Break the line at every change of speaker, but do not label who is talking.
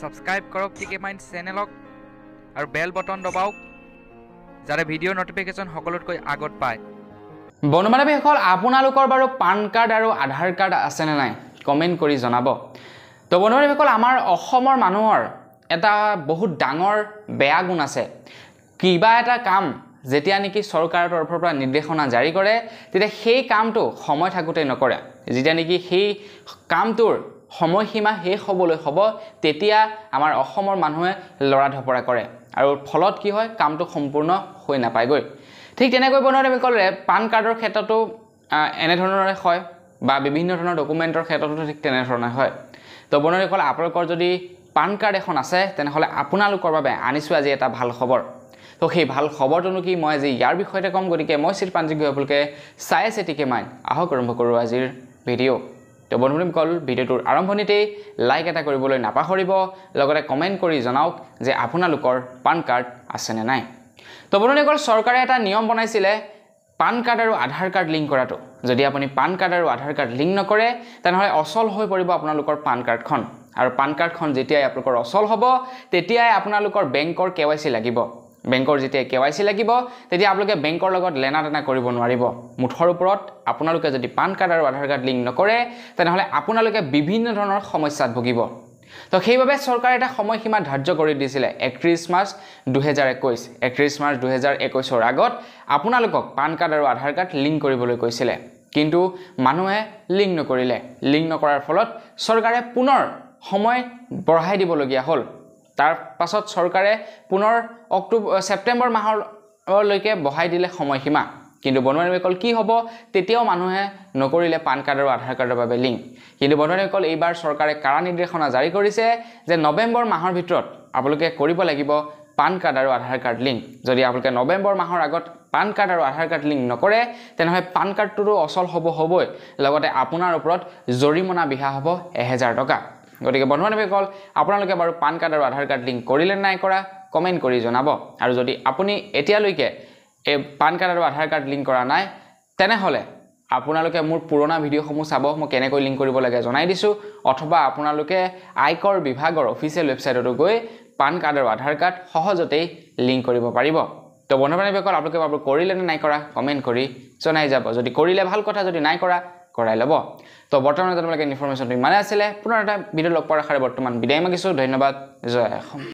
subscribe কৰক টিকে mind চেনেলক আৰু বেল বটন দবাওক যাতে ভিডিঅ' ন'টিফিকেশ্যন সকলোতকৈ আগত পায় বনমানৱীসকল আপোনালোকৰ বাৰু পান কাৰ্ড আৰু আধাৰ কাৰ্ড আছেনে নাই কমেণ্ট কৰি জনাব তো বনমানৱীসকল আমাৰ অসমৰ মানুহৰ এটা বহুত ডাঙৰ বেয়া গুণ আছে কিবা এটা কাম যেতিয়া নেকি চৰকাৰৰ তৰফৰ পৰা নিৰ্দেশনা জাৰি কৰে তেতিয়া সেই কামটো সময় থাকোঁতে নকৰে যেতিয়া নেকি সেই কামটোৰ সময়সীমা শেষ হ'বলৈ হ'ব তেতিয়া আমাৰ অসমৰ মানুহে লৰা ধপৰা কৰে আৰু ফলত কি হয় কামটো সম্পূৰ্ণ হৈ নাপায়গৈ ঠিক তেনেকৈ বনোৱাত আমি ক'লে পান কাৰ্ডৰ ক্ষেত্ৰতো এনেধৰণৰে হয় বা বিভিন্ন ধৰণৰ ডকুমেণ্টৰ ক্ষেত্ৰতো ঠিক তেনেধৰণে হয় তো বনোৱাৰী ক'লে আপোনালোকৰ যদি পান কাৰ্ড এখন আছে তেনেহ'লে আপোনালোকৰ বাবে আনিছোঁ আজি এটা ভাল খবৰ তো সেই ভাল খবৰটোনো কি মই আজি ইয়াৰ বিষয়তে ক'ম গতিকে মই শ্ৰী প্ৰাঞ্জিক আপোনালোকে চাই আছে টিকে মাইণ্ড আহক আৰম্ভ কৰোঁ আজিৰ ভিডিঅ' তো কল ভিডিঅ'টোৰ আৰম্ভণিতেই লাইক এটা কৰিবলৈ নাপাহৰিব লগতে কমেণ্ট কৰি জনাওক যে আপোনালোকৰ পান কাৰ্ড আছেনে নাই তো বন্ধুবান্ধীসকল চৰকাৰে এটা নিয়ম বনাইছিলে পান কাৰ্ড আৰু আধাৰ কাৰ্ড লিংক কৰাটো যদি আপুনি পান কাৰ্ড আৰু আধাৰ কাৰ্ড লিংক নকৰে তেনেহ'লে অচল হৈ পৰিব আপোনালোকৰ পান কাৰ্ডখন আৰু পান কাৰ্ডখন যেতিয়াই আপোনালোকৰ অচল হ'ব তেতিয়াই আপোনালোকৰ বেংকৰ কে ৱাই চি লাগিব বেংকৰ যেতিয়া কে ৱাই চি লাগিব তেতিয়া আপোনালোকে বেংকৰ লগত লেনা টেনা কৰিব নোৱাৰিব মুঠৰ ওপৰত আপোনালোকে যদি পান কাৰ্ড আৰু আধাৰ কাৰ্ড লিংক নকৰে তেনেহ'লে আপোনালোকে বিভিন্ন ধৰণৰ সমস্যাত ভুগিব তো সেইবাবে চৰকাৰে এটা সময়সীমা ধাৰ্য কৰি দিছিলে একত্ৰিছ মাৰ্চ দুহেজাৰ একৈছ একত্ৰিছ মাৰ্চ দুহেজাৰ একৈছৰ আগত আপোনালোকক পান কাৰ্ড আৰু আধাৰ কাৰ্ড লিংক কৰিবলৈ কৈছিলে কিন্তু মানুহে লিংক নকৰিলে লিংক নকৰাৰ ফলত চৰকাৰে পুনৰ সময় বঢ়াই দিবলগীয়া হ'ল তাৰ পাছত চৰকাৰে পুনৰ অক্টোবৰ ছেপ্টেম্বৰ মাহলৈকে বহাই দিলে সময়সীমা কিন্তু বনোৱাৰীসকল কি হ'ব তেতিয়াও মানুহে নকৰিলে পান কাৰ্ড আৰু আধাৰ কাৰ্ডৰ বাবে লিংক কিন্তু বনোৱাৰীসকল এইবাৰ চৰকাৰে কাৰা নিৰ্দেশনা জাৰি কৰিছে যে নৱেম্বৰ মাহৰ ভিতৰত আপোনালোকে কৰিব লাগিব পান কাৰ্ড আৰু আধাৰ কাৰ্ড লিংক যদি আপোনালোকে নৱেম্বৰ মাহৰ আগত পান কাৰ্ড আৰু আধাৰ কাৰ্ড লিংক নকৰে তেনেহ'লে পান কাৰ্ডটোতো অচল হ'ব হ'বই লগতে আপোনাৰ ওপৰত জৰিমনা বিহা হ'ব এহেজাৰ টকা গতিকে বন্ধু বান্ধৱীসকল আপোনালোকে বাৰু পান কাৰ্ড আৰু আধাৰ কাৰ্ড লিংক কৰিলে নাই কৰা কমেণ্ট কৰি জনাব আৰু যদি আপুনি এতিয়ালৈকে এই পান কাৰ্ড আৰু আধাৰ কাৰ্ড লিংক কৰা নাই তেনেহ'লে আপোনালোকে মোৰ পুৰণা ভিডিঅ'সমূহ চাব মই কেনেকৈ লিংক কৰিব লাগে জনাই দিছোঁ অথবা আপোনালোকে আয়কৰ বিভাগৰ অফিচিয়েল ৱেবছাইটতো গৈ পান কাৰ্ড আৰু আধাৰ কাৰ্ড সহজতেই লিংক কৰিব পাৰিব তো বন্ধু বান্ধৱীসকল আপোনালোকে বাৰু কৰিলে নে নাই কৰা কমেণ্ট কৰি জনাই যাব যদি কৰিলে ভাল কথা যদি নাই কৰা কৰাই ল'ব তো বৰ্তমান তোমালোকে ইনফৰ্মেশ্যনটো ইমানেই আছিলে পুনৰ এটা ভিডিঅ' লগ পোৱাৰ আশাৰে বৰ্তমান বিদায় মাগিছোঁ ধন্যবাদ জয় অসম